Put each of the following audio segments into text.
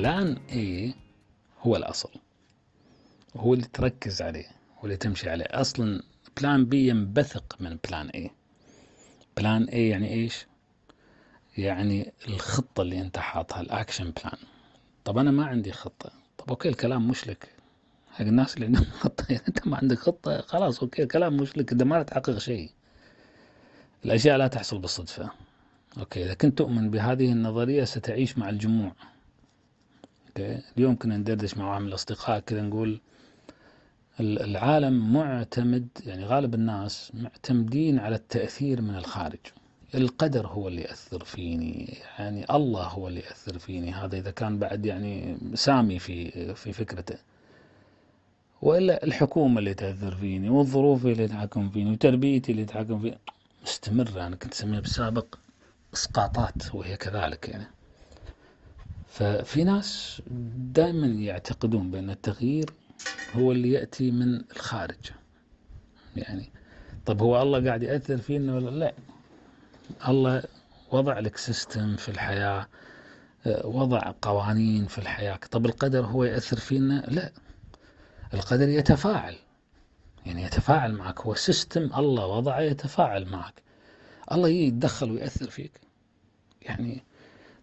الان اي هو الاصل هو اللي تركز عليه واللي تمشي عليه اصلا بلان بي ينبثق من بلان اي بلان اي يعني ايش يعني الخطة اللي انت حاطها الاكشن بلان طب انا ما عندي خطة طب اوكي الكلام مش لك حق الناس اللي عندهم خطة يعني انت ما عندك خطة خلاص اوكي الكلام مش لك انت ما تحقق شيء الاشياء لا تحصل بالصدفة اوكي اذا كنت تؤمن بهذه النظرية ستعيش مع الجموع اليوم كنا ندردش مع واحد من الأصدقاء كذا نقول العالم معتمد يعني غالب الناس معتمدين على التأثير من الخارج القدر هو اللي يأثر فيني يعني الله هو اللي يأثر فيني هذا إذا كان بعد يعني سامي في في فكرته وإلا الحكومة اللي تأثر فيني والظروف اللي تحكم فيني وتربيتي اللي تحكم فيني مستمرة أنا كنت أسميها بالسابق إسقاطات وهي كذلك يعني ففي ناس دائما يعتقدون بأن التغيير هو اللي يأتي من الخارج يعني طب هو الله قاعد يأثر فينا ولا لا الله وضع لك سيستم في الحياة وضع قوانين في الحياة طب القدر هو يأثر فينا لا القدر يتفاعل يعني يتفاعل معك هو سيستم الله وضعه يتفاعل معك الله يتدخل ويأثر فيك يعني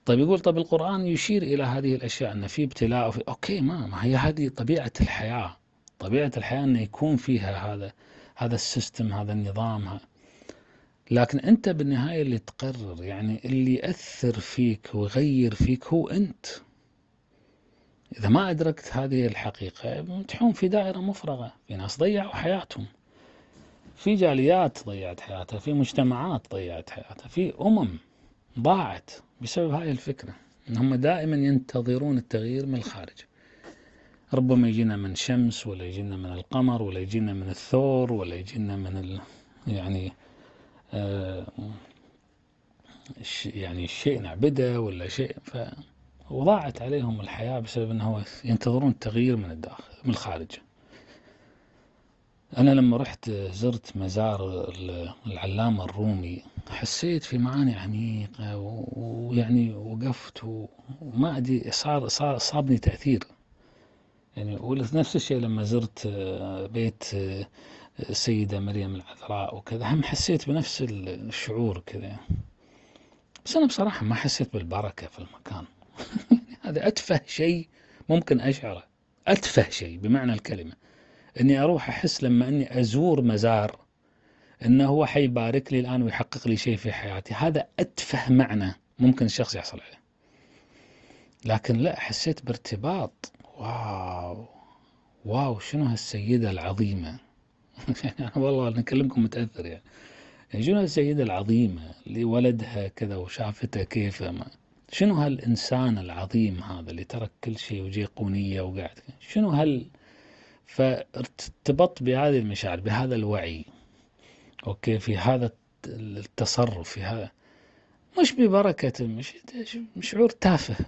طيب يقول طب القرآن يشير إلى هذه الأشياء أن في ابتلاء وفي أوكي ما, ما هي هذه طبيعة الحياة طبيعة الحياة أن يكون فيها هذا هذا السيستم هذا النظام لكن أنت بالنهاية اللي تقرر يعني اللي يأثر فيك ويغير فيك هو أنت إذا ما أدركت هذه الحقيقة تحوم في دائرة مفرغة في ناس ضيعوا حياتهم في جاليات ضيعت حياتها في مجتمعات ضيعت حياتها في أمم ضاعت بسبب هاي الفكرة إن هم دائما ينتظرون التغيير من الخارج ربما يجينا من شمس ولا يجينا من القمر ولا يجينا من الثور ولا يجينا من ال... يعني آه... يعني شيء نعبده ولا شيء ف وضاعت عليهم الحياة بسبب أنه ينتظرون التغيير من الداخل من الخارج أنا لما رحت زرت مزار العلامة الرومي حسيت في معاني عميقة ويعني وقفت وما أدري صار صار صابني تأثير يعني نفس الشيء لما زرت آه، بيت آه، السيدة مريم العذراء وكذا هم حسيت بنفس الشعور كذا يعني. بس أنا بصراحة ما حسيت بالبركة في المكان هذا أتفه شيء ممكن أشعره أتفه شيء بمعنى الكلمة أني أروح أحس لما أني أزور مزار انه هو حيبارك لي الان ويحقق لي شيء في حياتي هذا اتفه معنى ممكن الشخص يحصل عليه لكن لا حسيت بارتباط واو واو شنو هالسيدة العظيمة والله أنا متأثر يعني. يعني شنو هالسيدة العظيمة اللي ولدها كذا وشافته كيف ما شنو هالإنسان العظيم هذا اللي ترك كل شيء قونية وقعد شنو هال فارتبط بهذه المشاعر بهذا الوعي أوكي في هذا التصرف في هذا مش ببركة مش شعور تافه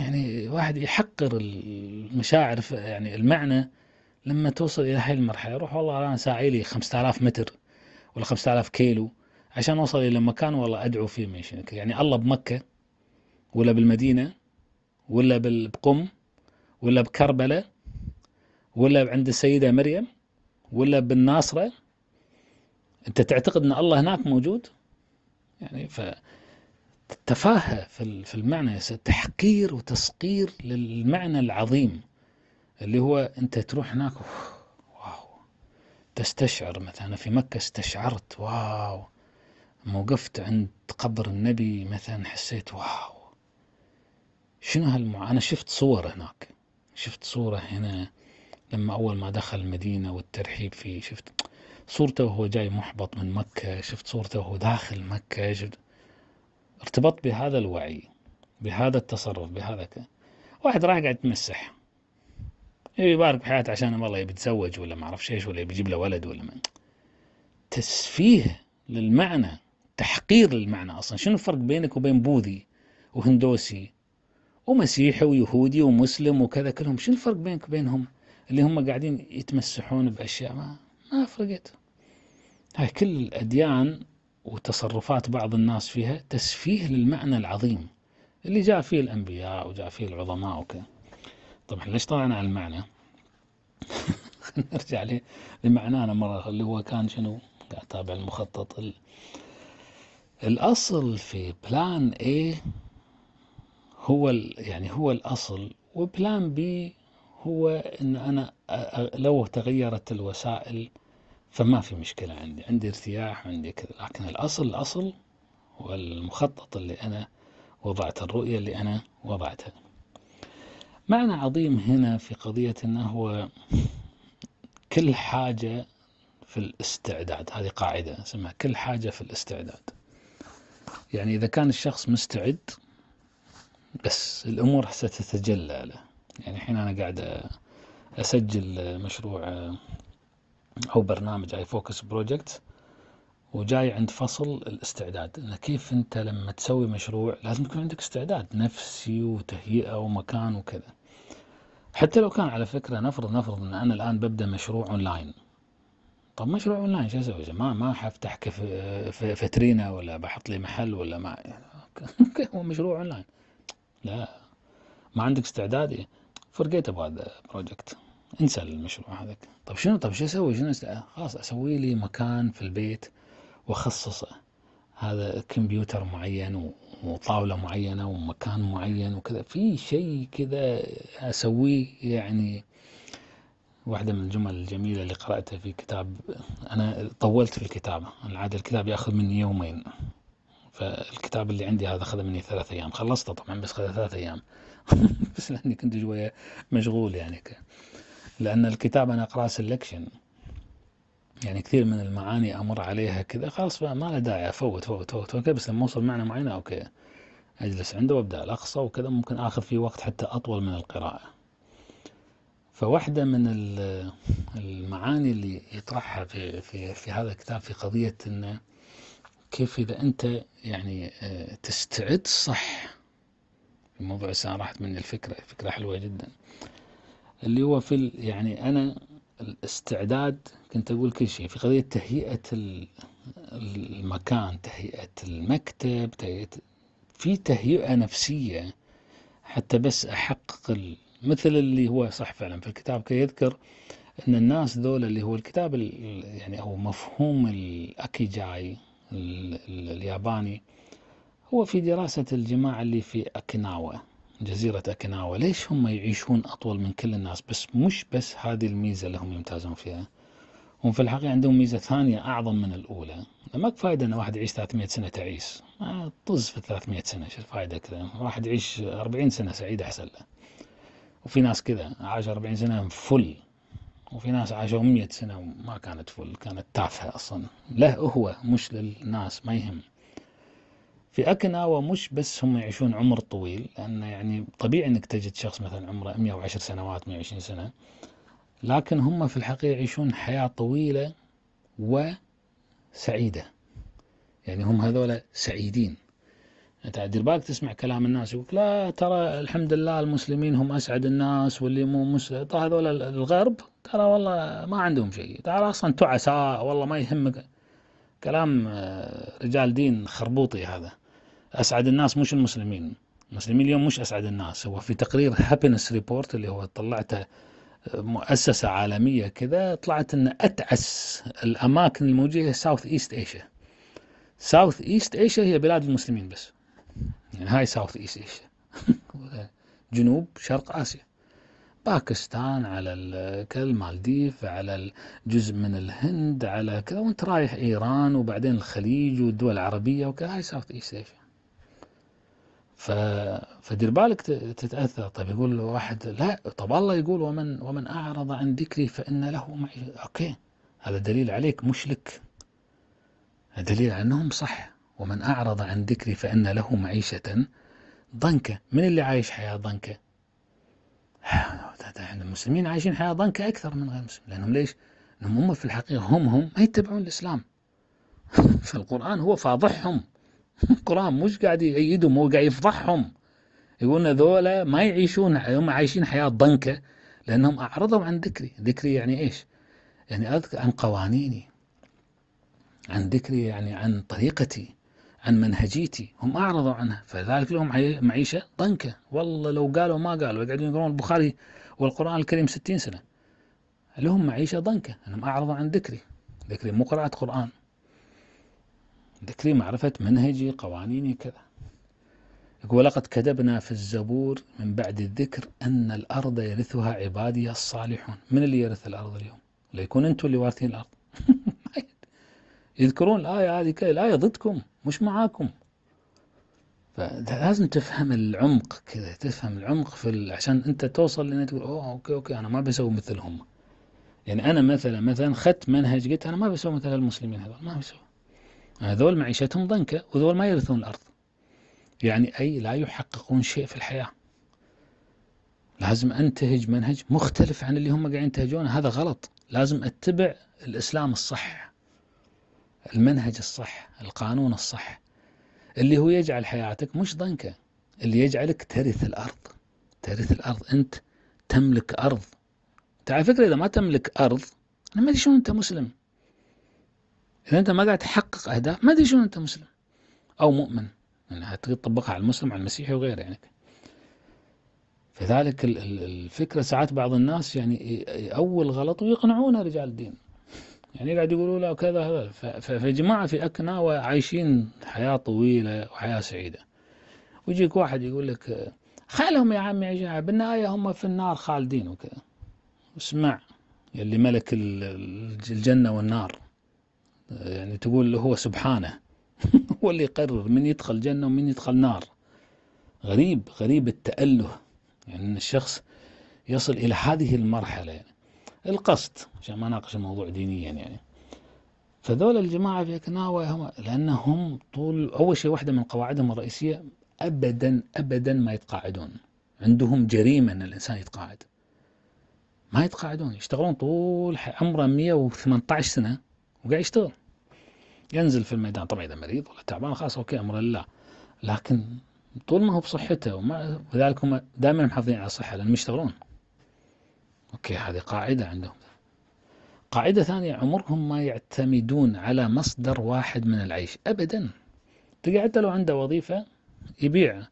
يعني واحد يحقر المشاعر يعني المعنى لما توصل إلى هاي المرحلة يروح والله أنا ساعي لي 5000 متر ولا 5000 كيلو عشان أوصل إلى مكان والله أدعو فيه من يعني الله بمكة ولا بالمدينة ولا بقم ولا بكربلة ولا عند السيدة مريم ولا بالناصرة أنت تعتقد أن الله هناك موجود؟ يعني ف تفاهة في المعنى تحقير وتسقير للمعنى العظيم اللي هو أنت تروح هناك واو تستشعر مثلا في مكة استشعرت واو وقفت عند قبر النبي مثلا حسيت واو شنو هالمع أنا شفت صور هناك شفت صورة هنا لما أول ما دخل المدينة والترحيب فيه شفت صورته وهو جاي محبط من مكة شفت صورته وهو داخل مكة شفت ارتبطت بهذا الوعي بهذا التصرف بهذا ك... واحد راح قاعد يتمسح يبارك بحياته عشان والله يبي يتزوج ولا ما اعرف ايش ولا يبي يجيب له ولد ولا من. تسفيه للمعنى تحقير للمعنى اصلا شنو الفرق بينك وبين بوذي وهندوسي ومسيحي ويهودي ومسلم وكذا كلهم شنو الفرق بينك وبينهم اللي هم قاعدين يتمسحون باشياء ما ما آه، فرقت هاي كل الأديان وتصرفات بعض الناس فيها تسفيه للمعنى العظيم اللي جاء فيه الأنبياء وجاء فيه العظماء وكذا طبعا ليش طلعنا على المعنى نرجع لمعنانا مرة اللي هو كان شنو قاعد أتابع المخطط ال... الأصل في بلان A هو ال... يعني هو الأصل وبلان B هو أن أنا لو تغيرت الوسائل فما في مشكلة عندي عندي ارتياح عندي كذا لكن الأصل الأصل والمخطط اللي أنا وضعته الرؤية اللي أنا وضعتها معنى عظيم هنا في قضية أنه هو كل حاجة في الاستعداد هذه قاعدة اسمها كل حاجة في الاستعداد يعني إذا كان الشخص مستعد بس الأمور ستتجلى له يعني الحين أنا قاعد أسجل مشروع أو برنامج اي فوكس بروجكت وجاي عند فصل الاستعداد إن كيف أنت لما تسوي مشروع لازم يكون عندك استعداد نفسي وتهيئة ومكان وكذا حتى لو كان على فكرة نفرض نفرض إن أنا الآن ببدأ مشروع أونلاين طب مشروع أونلاين شو أسوي ما ما حفتح كف... فترينا ولا بحط لي محل ولا ما هو مشروع أونلاين لا ما عندك استعداد فرقيت about the انسى المشروع هذاك طب شنو طب شو اسوي شنو أسوي؟ خلاص اسوي لي مكان في البيت واخصصه هذا كمبيوتر معين وطاوله معينه ومكان معين وكذا في شيء كذا اسويه يعني واحدة من الجمل الجميلة اللي قرأتها في كتاب أنا طولت في الكتابة العادة الكتاب يأخذ مني يومين فالكتاب اللي عندي هذا أخذ مني ثلاث أيام خلصته طبعا بس أخذ ثلاث أيام بس لأني كنت شوية مشغول يعني لأن الكتاب أنا أقرأه سلكشن يعني كثير من المعاني أمر عليها كذا خلاص ما له داعي أفوت فوت فوت اوكي بس لما أوصل معنى معين أوكي أجلس عنده وأبدأ الاقصى وكذا ممكن آخذ فيه وقت حتى أطول من القراءة فواحدة من المعاني اللي يطرحها في, في, في هذا الكتاب في قضية أنه كيف إذا أنت يعني آه، تستعد صح الموضوع الساعة راحت مني الفكرة فكرة حلوة جدا اللي هو في يعني أنا الاستعداد كنت أقول كل شيء في قضية تهيئة المكان تهيئة المكتب تهيئة في تهيئة نفسية حتى بس أحقق مثل اللي هو صح فعلا في الكتاب كي يذكر أن الناس ذولا اللي هو الكتاب يعني أو مفهوم الأكيجاي الياباني هو في دراسة الجماعة اللي في اكيناوا جزيرة أكيناوا ليش هم يعيشون أطول من كل الناس بس مش بس هذه الميزة اللي هم يمتازون فيها هم في الحقيقة عندهم ميزة ثانية أعظم من الأولى ما فايدة أن واحد يعيش 300 سنة تعيس ما طز في 300 سنة شو الفائدة كذا واحد يعيش 40 سنة سعيد أحسن له وفي ناس كذا عاش 40 سنة فل وفي ناس عاشوا 100 سنة وما كانت فل كانت تافهة أصلا له هو مش للناس ما يهم في أكناوا مش بس هم يعيشون عمر طويل لأن يعني طبيعي أنك تجد شخص مثلا عمره 110 سنوات 120 سنة لكن هم في الحقيقة يعيشون حياة طويلة وسعيدة يعني هم هذولا سعيدين انت دير بالك تسمع كلام الناس يقول لا ترى الحمد لله المسلمين هم اسعد الناس واللي مو مسلم طيب هذول الغرب ترى والله ما عندهم شيء ترى اصلا تعساء والله ما يهمك كلام آه، رجال دين خربوطي هذا أسعد الناس مش المسلمين المسلمين اليوم مش أسعد الناس هو في تقرير هابينس ريبورت اللي هو طلعته آه، مؤسسة عالمية كذا طلعت أن أتعس الأماكن الموجودة ساوث إيست إيشيا ساوث إيست إيشيا هي بلاد المسلمين بس يعني هاي ساوث إيست إيشيا جنوب شرق آسيا باكستان على المالديف على جزء من الهند على كذا وانت رايح ايران وبعدين الخليج والدول العربيه وكذا هاي ساوث ايست ايشيا ف... فدير بالك تتاثر طيب يقول واحد لا طب الله يقول ومن ومن اعرض عن ذكري فان له معي اوكي هذا دليل عليك مش لك دليل انهم صح ومن اعرض عن ذكري فان له معيشه ضنكه من اللي عايش حياه ضنكه المسلمين عايشين حياه ضنكه اكثر من غير المسلمين لانهم ليش انهم هم في الحقيقه هم هم ما يتبعون الاسلام فالقران هو فاضحهم القرآن مش قاعد يأيدهم هو قاعد يفضحهم يقولون ذولا ما يعيشون هم عايشين حياة ضنكة لأنهم أعرضوا عن ذكري ذكري يعني إيش يعني أذكر عن قوانيني عن ذكري يعني عن طريقتي عن منهجيتي هم أعرضوا عنها فذلك لهم معيشة ضنكة والله لو قالوا ما قالوا يقعدون يقرون البخاري والقرآن الكريم ستين سنة لهم معيشة ضنكة أنهم أعرضوا عن ذكري ذكري مو قراءة قرآن ذكري معرفة منهجي قوانيني كذا ولقد كتبنا في الزبور من بعد الذكر أن الأرض يرثها عبادي الصالحون من اللي يرث الأرض اليوم لا يكون أنتم اللي وارثين الأرض يذكرون الآية هذه الآية ضدكم مش معاكم فلازم تفهم العمق كذا تفهم العمق في ال... عشان انت توصل لان تقول اوه اوكي اوكي انا ما بسوي مثلهم يعني انا مثلا مثلا خدت منهج قلت انا ما بسوي مثل المسلمين هذول ما بسوي هذول معيشتهم ضنكة وذول ما يرثون الأرض يعني أي لا يحققون شيء في الحياة لازم أنتهج منهج مختلف عن اللي هم قاعدين ينتهجونه هذا غلط لازم أتبع الإسلام الصح المنهج الصح القانون الصح اللي هو يجعل حياتك مش ضنكة اللي يجعلك ترث الأرض ترث الأرض أنت تملك أرض على فكرة إذا ما تملك أرض أنا ما أدري شلون أنت مسلم اذا انت ما قاعد تحقق اهداف ما ادري شلون انت مسلم او مؤمن يعني تقدر تطبقها على المسلم على المسيحي وغيره يعني فذلك الفكره ساعات بعض الناس يعني اول غلط ويقنعونا رجال الدين يعني قاعد يقولوا له كذا هذا جماعه في اكنا وعايشين حياه طويله وحياه سعيده ويجيك واحد يقول لك خالهم يا عمي يا جماعه بالنهايه هم في النار خالدين وكذا اسمع يلي ملك الجنه والنار يعني تقول هو سبحانه هو اللي يقرر من يدخل جنة ومن يدخل نار غريب غريب التأله يعني أن الشخص يصل إلى هذه المرحلة يعني القصد عشان ما ناقش الموضوع دينيا يعني فذول الجماعة في كناوة هم لأنهم طول أول شيء واحدة من قواعدهم الرئيسية أبدا أبدا ما يتقاعدون عندهم جريمة أن الإنسان يتقاعد ما يتقاعدون يشتغلون طول عمره 118 سنة وقاعد يشتغل ينزل في الميدان طبعا اذا مريض ولا تعبان خلاص اوكي امر لله لكن طول ما هو بصحته وما لذلك هم دائما محافظين على الصحه لانهم يشتغلون اوكي هذه قاعده عندهم قاعده ثانيه عمرهم ما يعتمدون على مصدر واحد من العيش ابدا تلقى حتى لو عنده وظيفه يبيع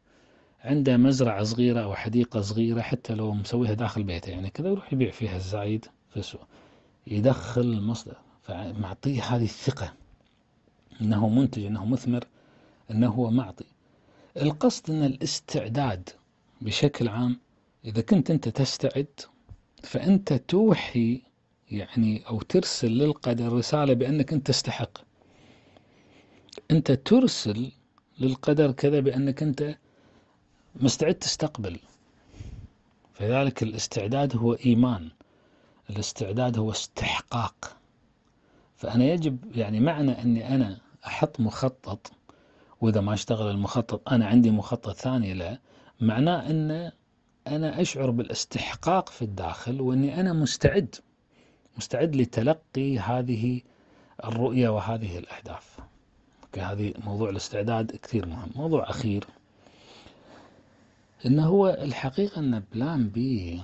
عنده مزرعة صغيرة أو حديقة صغيرة حتى لو مسويها داخل بيته يعني كذا يروح يبيع فيها الزايد في السوق يدخل المصدر فمعطيه هذه الثقة أنه منتج أنه مثمر أنه هو معطي القصد أن الاستعداد بشكل عام إذا كنت أنت تستعد فأنت توحي يعني أو ترسل للقدر رسالة بأنك أنت تستحق أنت ترسل للقدر كذا بأنك أنت مستعد تستقبل فذلك الاستعداد هو إيمان الاستعداد هو استحقاق فأنا يجب يعني معنى أني أنا أحط مخطط وإذا ما اشتغل المخطط أنا عندي مخطط ثاني له معناه أن أنا أشعر بالاستحقاق في الداخل وأني أنا مستعد مستعد لتلقي هذه الرؤية وهذه الأهداف هذه موضوع الاستعداد كثير مهم موضوع أخير إنه هو الحقيقة أن بلان بي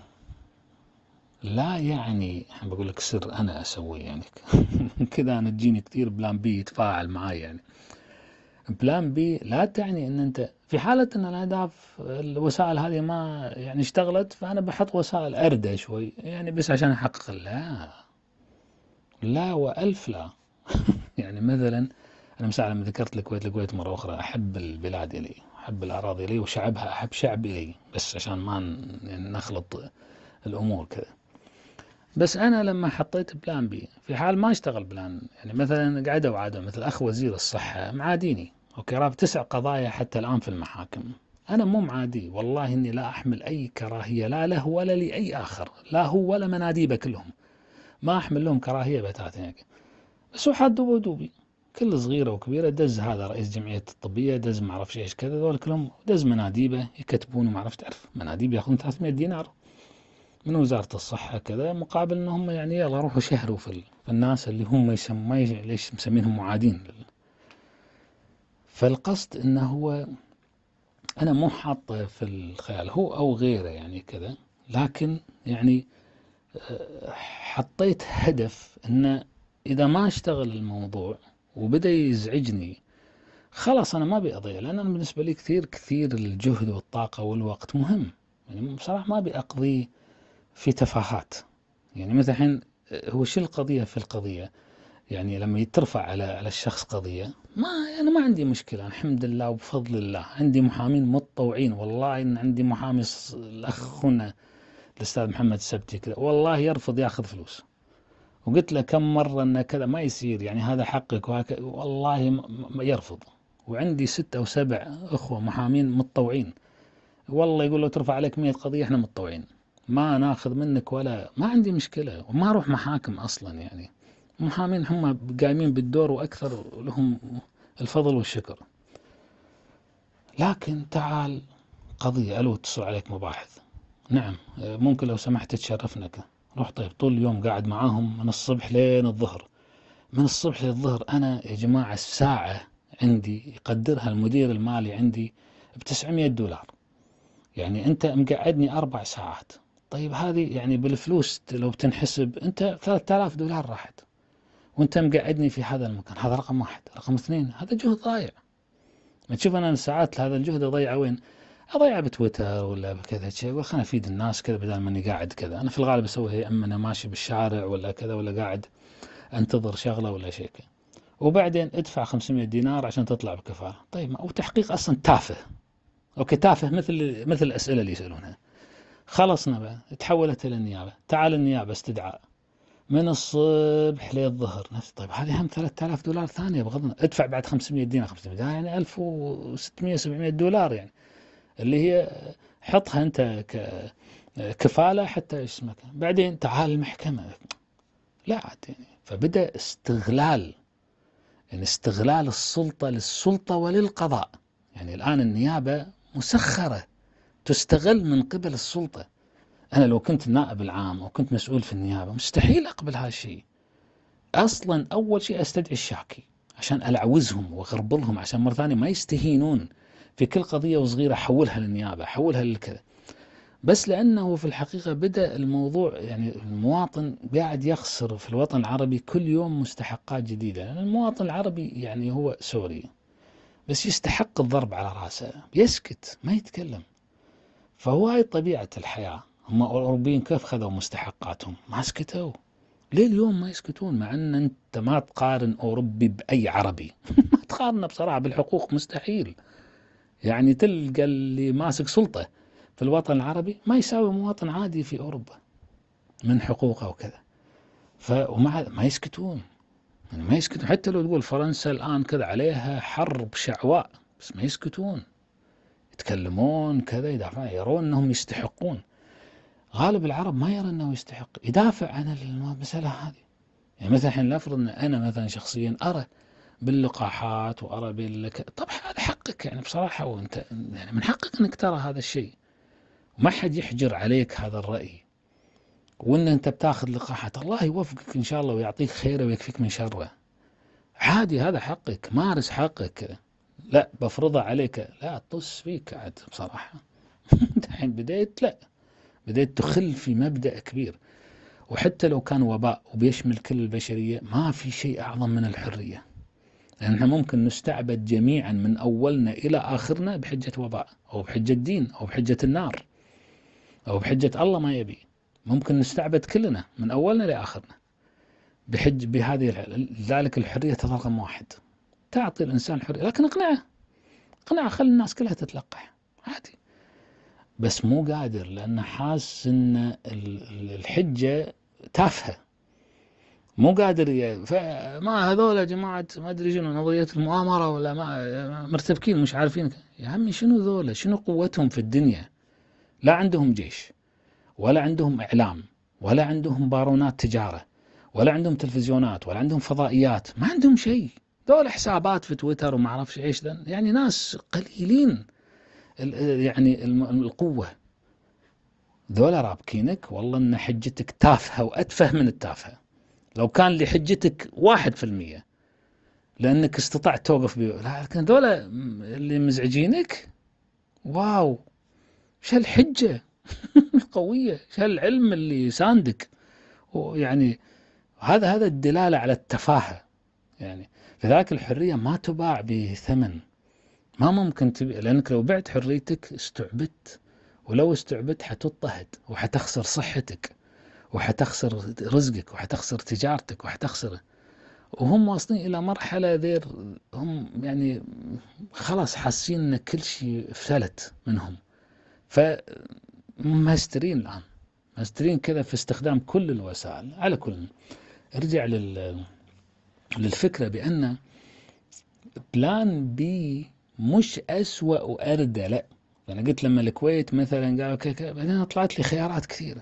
لا يعني بقول لك سر انا اسويه يعني كذا انا تجيني كثير بلان بي يتفاعل معي يعني بلان بي لا تعني ان انت في حاله ان الاهداف الوسائل هذه ما يعني اشتغلت فانا بحط وسائل اردى شوي يعني بس عشان احقق لا لا والف لا يعني مثلا انا مساء لما ذكرت الكويت الكويت مره اخرى احب البلاد الي احب الاراضي الي وشعبها احب شعب الي بس عشان ما نخلط الامور كذا بس انا لما حطيت بلان بي في حال ما اشتغل بلان يعني مثلا قعدوا عاده مثل اخ وزير الصحه معاديني اوكي راب تسع قضايا حتى الان في المحاكم انا مو معادي والله اني لا احمل اي كراهيه لا له ولا لاي اخر لا هو ولا مناديبه كلهم ما احمل لهم كراهيه بتاتا بس هو حد دوبي دوبي كل صغيره وكبيره دز هذا رئيس جمعيه الطبيه دز ما اعرف ايش كذا ذول كلهم دز مناديبه يكتبون ما اعرف تعرف مناديب ياخذون 300 دينار من وزارة الصحة كذا مقابل انهم يعني يلا روحوا شهروا في الناس اللي هم يسمى ليش مسمينهم معادين فالقصد انه هو انا مو حاطه في الخيال هو او غيره يعني كذا لكن يعني آه، حطيت هدف انه اذا ما اشتغل الموضوع وبدا يزعجني خلاص انا ما ابي اضيع لان انا بالنسبه لي كثير كثير الجهد والطاقه والوقت مهم يعني بصراحه ما ابي اقضيه في تفاهات يعني مثلا الحين آه، هو شو القضية في القضية يعني لما يترفع على على الشخص قضية ما أنا ما عندي مشكلة الحمد لله وبفضل الله عندي محامين متطوعين والله إن عندي محامي الأخ هنا الأستاذ محمد السبتي كذا والله يرفض ياخذ فلوس وقلت له كم مرة أن كذا ما يصير يعني هذا حقك وهكذا والله ما يرفض وعندي ست أو سبع أخوة محامين متطوعين والله يقول لو ترفع عليك مئة قضية إحنا متطوعين ما ناخذ منك ولا ما عندي مشكلة وما أروح محاكم أصلا يعني المحامين هم قايمين بالدور وأكثر لهم الفضل والشكر لكن تعال قضية ألو اتصل عليك مباحث نعم ممكن لو سمحت تشرفنك روح طيب طول اليوم قاعد معاهم من الصبح لين الظهر من الصبح للظهر أنا يا جماعة الساعة عندي يقدرها المدير المالي عندي ب 900 دولار يعني أنت مقعدني أربع ساعات طيب هذه يعني بالفلوس لو بتنحسب أنت 3000 دولار راحت وأنت مقعدني في هذا المكان هذا رقم واحد رقم اثنين هذا جهد ضايع ما تشوف أنا ساعات هذا الجهد أضيعه وين أضيعه بتويتر ولا بكذا شيء خليني أفيد الناس كذا بدل ما أني قاعد كذا أنا في الغالب أسويها يا إما أنا ماشي بالشارع ولا كذا ولا قاعد أنتظر شغلة ولا شيء كذا وبعدين ادفع 500 دينار عشان تطلع بكفاره، طيب وتحقيق اصلا تافه. اوكي تافه مثل مثل الاسئله اللي يسالونها. خلصنا بقى تحولت إلى النيابة تعال النيابة استدعاء من الصبح للظهر نفس طيب هذه هم 3000 دولار ثانية بغض ادفع بعد 500 دينار 500 دينار يعني 1600 700 دولار يعني اللي هي حطها أنت ك كفالة حتى اسمك بعدين تعال المحكمة لا عاد يعني فبدأ استغلال يعني استغلال السلطة للسلطة وللقضاء يعني الآن النيابة مسخرة تستغل من قبل السلطة أنا لو كنت النائب العام أو كنت مسؤول في النيابة مستحيل أقبل هذا الشيء أصلا أول شيء أستدعي الشاكي عشان ألعوزهم وأغربلهم عشان مرة ثانية ما يستهينون في كل قضية وصغيرة حولها للنيابة حولها للكذا بس لأنه في الحقيقة بدأ الموضوع يعني المواطن قاعد يخسر في الوطن العربي كل يوم مستحقات جديدة يعني المواطن العربي يعني هو سوري بس يستحق الضرب على رأسه يسكت ما يتكلم فهو هاي طبيعة الحياة هم الأوروبيين كيف خذوا مستحقاتهم ما سكتوا ليه اليوم ما يسكتون مع أن أنت ما تقارن أوروبي بأي عربي ما تقارنه بصراحة بالحقوق مستحيل يعني تلقى اللي ماسك سلطة في الوطن العربي ما يساوي مواطن عادي في أوروبا من حقوقه وكذا ف ومع ما يسكتون يعني ما يسكتون حتى لو تقول فرنسا الآن كذا عليها حرب شعواء بس ما يسكتون يتكلمون كذا يدافعون يرون أنهم يستحقون غالب العرب ما يرى أنه يستحق يدافع عن المسألة هذه يعني مثلا الحين نفرض أن أنا مثلا شخصيا أرى باللقاحات وأرى بالك طبعا هذا حقك يعني بصراحة وأنت يعني من حقك أنك ترى هذا الشيء وما حد يحجر عليك هذا الرأي وأن أنت بتاخذ لقاحات الله يوفقك إن شاء الله ويعطيك خيره ويكفيك من شره عادي هذا حقك مارس حقك لا بفرضها عليك لا طس فيك عاد بصراحة دحين بديت لا بديت تخل في مبدأ كبير وحتى لو كان وباء وبيشمل كل البشرية ما في شيء أعظم من الحرية لأن يعني احنا ممكن نستعبد جميعا من أولنا إلى آخرنا بحجة وباء أو بحجة دين أو بحجة النار أو بحجة الله ما يبي ممكن نستعبد كلنا من أولنا لآخرنا بحج بهذه لذلك الحرية رقم واحد تعطي الإنسان حرية لكن اقنعه اقنعه خلي الناس كلها تتلقح عادي بس مو قادر لأنه حاس أن الحجة تافهة مو قادر فما هذول يا جماعة ما أدري شنو نظرية المؤامرة ولا ما مرتبكين مش عارفين يا عمي شنو ذولا شنو قوتهم في الدنيا لا عندهم جيش ولا عندهم إعلام ولا عندهم بارونات تجارة ولا عندهم تلفزيونات ولا عندهم فضائيات ما عندهم شيء دول حسابات في تويتر وما اعرفش ايش يعني ناس قليلين يعني القوه دول رابكينك والله ان حجتك تافهه واتفه من التافهه لو كان لحجتك واحد في المية لانك استطعت توقف بي... لكن دول اللي مزعجينك واو شو الحجه القويه شو العلم اللي ساندك ويعني هذا هذا الدلاله على التفاهه يعني لذلك الحرية ما تباع بثمن ما ممكن تبيع لأنك لو بعت حريتك استعبدت ولو استعبدت حتضطهد وحتخسر صحتك وحتخسر رزقك وحتخسر تجارتك وحتخسر وهم واصلين إلى مرحلة ذير هم يعني خلاص حاسين أن كل شيء فلت منهم ف ماسترين الآن ماسترين كذا في استخدام كل الوسائل على كل ارجع لل للفكرة بأن بلان بي مش أسوأ وأردى لا أنا قلت لما الكويت مثلا قالوا كذا بعدين طلعت لي خيارات كثيرة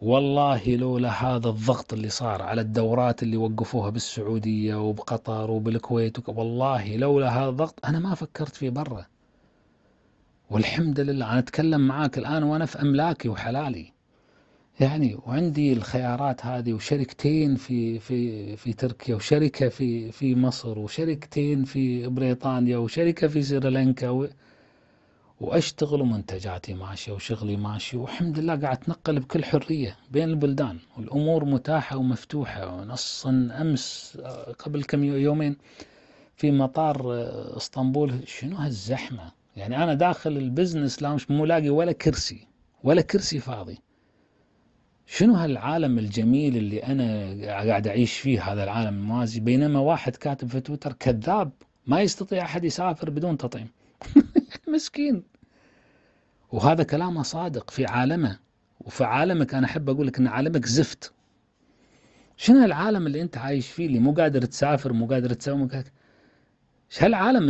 والله لولا هذا الضغط اللي صار على الدورات اللي وقفوها بالسعودية وبقطر وبالكويت وك... والله لولا هذا الضغط أنا ما فكرت فيه برا والحمد لله أنا أتكلم معاك الآن وأنا في أملاكي وحلالي يعني وعندي الخيارات هذه وشركتين في في في تركيا وشركة في في مصر وشركتين في بريطانيا وشركة في سريلانكا و... واشتغل ومنتجاتي ماشية وشغلي ماشي والحمد لله قاعد اتنقل بكل حرية بين البلدان والامور متاحة ومفتوحة ونصا امس آه، قبل كم يومين في مطار آه، اسطنبول شنو هالزحمة يعني انا داخل البزنس لاونج مو لاقي ولا كرسي ولا كرسي فاضي شنو هالعالم الجميل اللي انا قاعد اعيش فيه هذا العالم الموازي بينما واحد كاتب في تويتر كذاب ما يستطيع احد يسافر بدون تطعيم مسكين وهذا كلامه صادق في عالمه وفي عالمك انا احب اقول لك ان عالمك زفت شنو العالم اللي انت عايش فيه اللي مو قادر تسافر مو قادر تسوي مو قادر شو هالعالم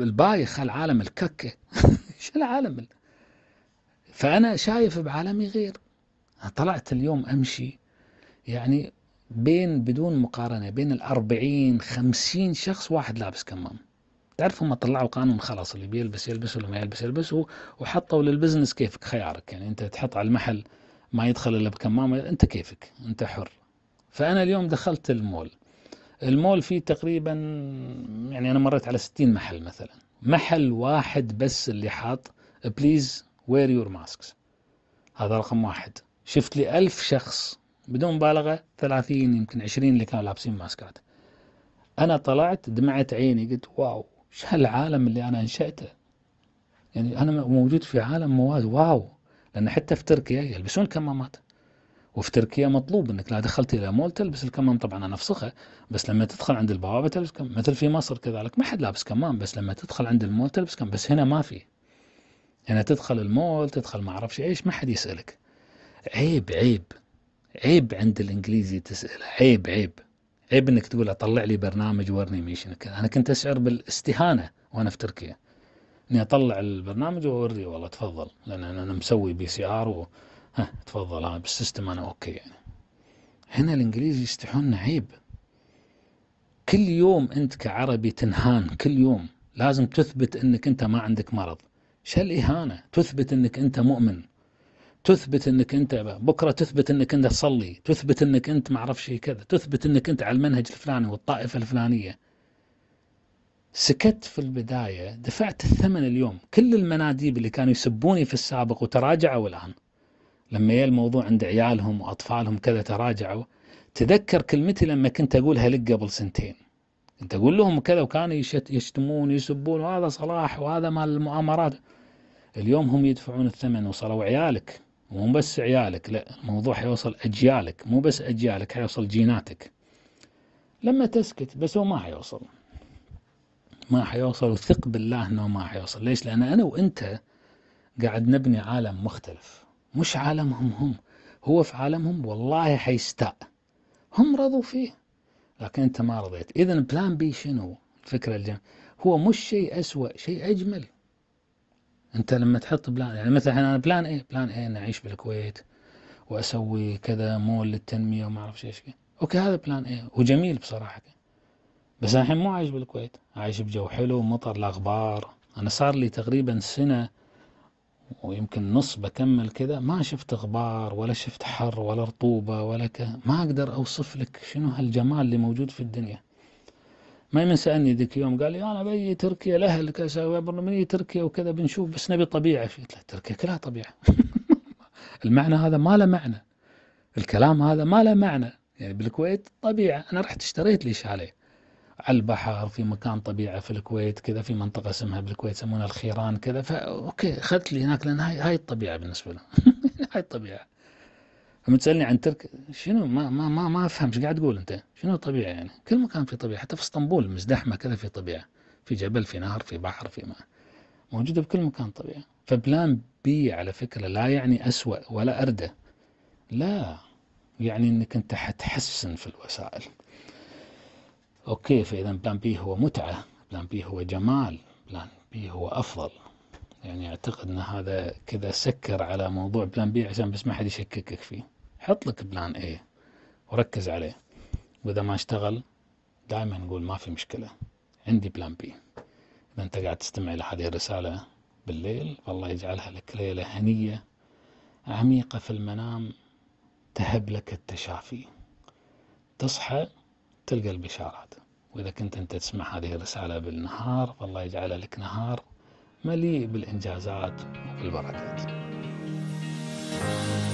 البايخ هالعالم الككه شو العالم فانا شايف بعالمي غير طلعت اليوم أمشي يعني بين بدون مقارنة بين الأربعين خمسين شخص واحد لابس كمام تعرف هم طلعوا قانون خلاص اللي بيلبس يلبس واللي ما يلبس يلبس وحطوا للبزنس كيفك خيارك يعني انت تحط على المحل ما يدخل الا بكمامه انت كيفك انت حر فانا اليوم دخلت المول المول فيه تقريبا يعني انا مريت على 60 محل مثلا محل واحد بس اللي حاط بليز وير يور ماسكس هذا رقم واحد شفت لي ألف شخص بدون مبالغة ثلاثين يمكن عشرين اللي كانوا لابسين ماسكات أنا طلعت دمعت عيني قلت واو ايش هالعالم اللي أنا أنشأته يعني أنا موجود في عالم مواد واو لأن حتى في تركيا يلبسون كمامات وفي تركيا مطلوب انك لا دخلت الى مول تلبس الكمام طبعا انا افسخه بس لما تدخل عند البوابه تلبس كمام مثل في مصر كذلك ما حد لابس كمام بس لما تدخل عند المول تلبس كمام بس هنا ما في هنا تدخل المول تدخل ما اعرف ايش ما حد يسالك عيب عيب عيب عند الانجليزي تساله عيب عيب عيب انك تقول اطلع لي برنامج ورني ميشن انا كنت اشعر بالاستهانه وانا في تركيا اني اطلع البرنامج واوريه والله تفضل لان انا مسوي بي سي ار و... ها تفضل انا بالسيستم انا اوكي يعني هنا الانجليزي يستحون عيب كل يوم انت كعربي تنهان كل يوم لازم تثبت انك انت ما عندك مرض شو الاهانه تثبت انك انت مؤمن تثبت انك انت بكره تثبت انك انت تصلي تثبت انك انت ما اعرفش كذا تثبت انك انت على المنهج الفلاني والطائفه الفلانيه سكت في البدايه دفعت الثمن اليوم كل المناديب اللي كانوا يسبوني في السابق وتراجعوا الان لما يا الموضوع عند عيالهم واطفالهم كذا تراجعوا تذكر كلمتي لما كنت اقولها لك قبل سنتين كنت اقول لهم كذا وكانوا يشتمون يسبون وهذا صلاح وهذا مال المؤامرات اليوم هم يدفعون الثمن وصلوا عيالك مو بس عيالك لا الموضوع حيوصل أجيالك مو بس أجيالك حيوصل جيناتك لما تسكت بس هو ما حيوصل ما حيوصل وثق بالله أنه ما حيوصل ليش لأن أنا وأنت قاعد نبني عالم مختلف مش عالمهم هم هو في عالمهم والله حيستاء هم رضوا فيه لكن أنت ما رضيت إذا بلان بي شنو الفكرة الجم هو مش شيء أسوأ شيء أجمل انت لما تحط بلان يعني مثلا انا بلان ايه بلان ايه اني اعيش بالكويت واسوي كذا مول للتنميه وما اعرف ايش اوكي هذا بلان ايه وجميل بصراحه بس انا الحين مو عايش بالكويت عايش بجو حلو مطر الاغبار انا صار لي تقريبا سنه ويمكن نص بكمل كذا ما شفت غبار ولا شفت حر ولا رطوبة ولا ك... ما أقدر أوصف لك شنو هالجمال اللي موجود في الدنيا ما من سألني ذيك اليوم قال لي أنا بجي تركيا الأهل كذا برلمانية تركيا وكذا بنشوف بس نبي طبيعة قلت تركيا كلها طبيعة المعنى هذا ما له معنى الكلام هذا ما له معنى يعني بالكويت طبيعة أنا رحت اشتريت لي شاليه على البحر في مكان طبيعة في الكويت كذا في منطقة اسمها بالكويت يسمونها الخيران كذا فا أوكي أخذت لي هناك لأن هاي هاي الطبيعة بالنسبة له هاي الطبيعة لما تسالني عن ترك شنو ما ما ما ما افهم ايش قاعد تقول انت شنو الطبيعه يعني كل مكان في طبيعه حتى في اسطنبول مزدحمه كذا في طبيعه في جبل في نهر في بحر في ماء موجوده بكل مكان طبيعه فبلان بي على فكره لا يعني اسوء ولا اردى لا يعني انك انت حتحسن في الوسائل اوكي فاذا بلان بي هو متعه بلان بي هو جمال بلان بي هو افضل يعني اعتقد ان هذا كذا سكر على موضوع بلان بي عشان بس ما حد يشككك فيه حط لك بلان اي وركز عليه واذا ما اشتغل دائما نقول ما في مشكله عندي بلان بي اذا انت قاعد تستمع الى هذه الرساله بالليل فالله يجعلها لك ليله هنيه عميقه في المنام تهب لك التشافي تصحى تلقى البشارات وإذا كنت أنت تسمع هذه الرسالة بالنهار فالله يجعلها لك نهار مليء بالإنجازات وبالبركات